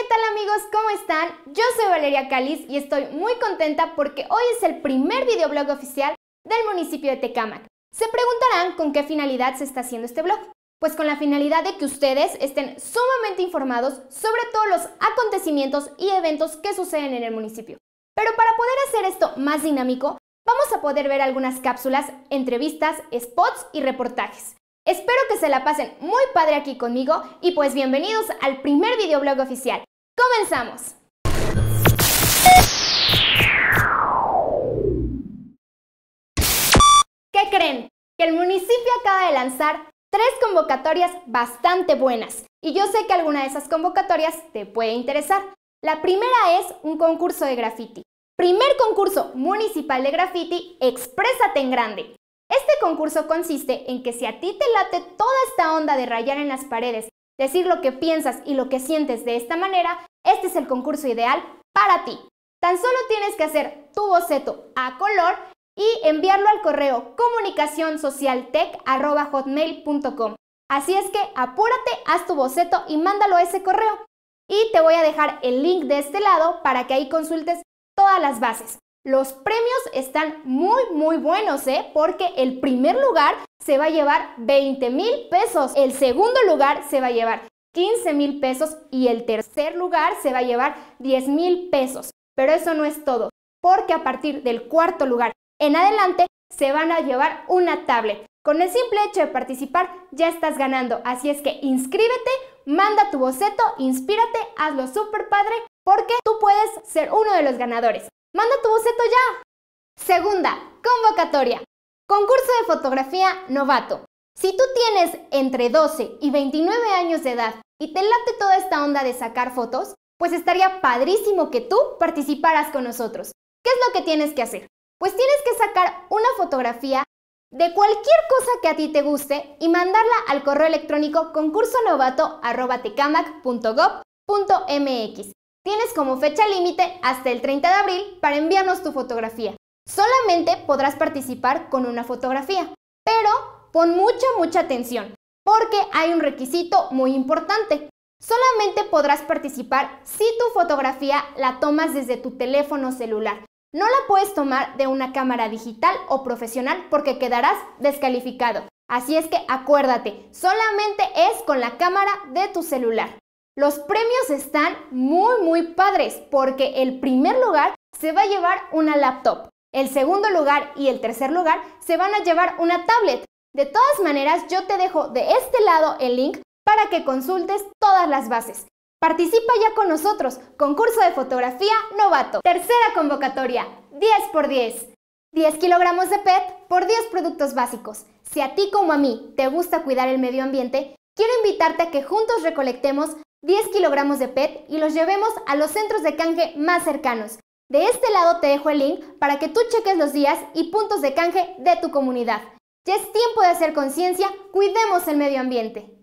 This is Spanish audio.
¿qué tal amigos? ¿Cómo están? Yo soy Valeria Cáliz y estoy muy contenta porque hoy es el primer videoblog oficial del municipio de Tecámac. Se preguntarán con qué finalidad se está haciendo este blog. Pues con la finalidad de que ustedes estén sumamente informados sobre todos los acontecimientos y eventos que suceden en el municipio. Pero para poder hacer esto más dinámico, vamos a poder ver algunas cápsulas, entrevistas, spots y reportajes. Espero que se la pasen muy padre aquí conmigo y pues bienvenidos al primer videoblog oficial. ¡Comenzamos! ¿Qué creen? Que el municipio acaba de lanzar tres convocatorias bastante buenas y yo sé que alguna de esas convocatorias te puede interesar. La primera es un concurso de graffiti. Primer concurso municipal de graffiti, Exprésate en Grande. Este concurso consiste en que si a ti te late toda esta onda de rayar en las paredes decir lo que piensas y lo que sientes de esta manera, este es el concurso ideal para ti. Tan solo tienes que hacer tu boceto a color y enviarlo al correo comunicacionsocialtech.com. Así es que apúrate, haz tu boceto y mándalo a ese correo. Y te voy a dejar el link de este lado para que ahí consultes todas las bases. Los premios están muy, muy buenos, ¿eh? Porque el primer lugar se va a llevar 20 mil pesos, el segundo lugar se va a llevar 15 mil pesos y el tercer lugar se va a llevar 10 mil pesos. Pero eso no es todo, porque a partir del cuarto lugar en adelante se van a llevar una tablet. Con el simple hecho de participar ya estás ganando, así es que inscríbete, manda tu boceto, inspírate, hazlo súper padre, porque tú puedes ser uno de los ganadores. Manda tu boceto ya. Segunda, convocatoria. Concurso de fotografía novato. Si tú tienes entre 12 y 29 años de edad y te late toda esta onda de sacar fotos, pues estaría padrísimo que tú participaras con nosotros. ¿Qué es lo que tienes que hacer? Pues tienes que sacar una fotografía de cualquier cosa que a ti te guste y mandarla al correo electrónico concursonovato.gov.mx. Tienes como fecha límite hasta el 30 de abril para enviarnos tu fotografía. Solamente podrás participar con una fotografía, pero pon mucha, mucha atención, porque hay un requisito muy importante. Solamente podrás participar si tu fotografía la tomas desde tu teléfono celular. No la puedes tomar de una cámara digital o profesional porque quedarás descalificado. Así es que acuérdate, solamente es con la cámara de tu celular. Los premios están muy muy padres porque el primer lugar se va a llevar una laptop, el segundo lugar y el tercer lugar se van a llevar una tablet. De todas maneras, yo te dejo de este lado el link para que consultes todas las bases. Participa ya con nosotros, concurso de fotografía novato. Tercera convocatoria, 10 por 10. 10 kilogramos de PET por 10 productos básicos. Si a ti como a mí te gusta cuidar el medio ambiente, Quiero invitarte a que juntos recolectemos 10 kilogramos de PET y los llevemos a los centros de canje más cercanos. De este lado te dejo el link para que tú cheques los días y puntos de canje de tu comunidad. Ya es tiempo de hacer conciencia, cuidemos el medio ambiente.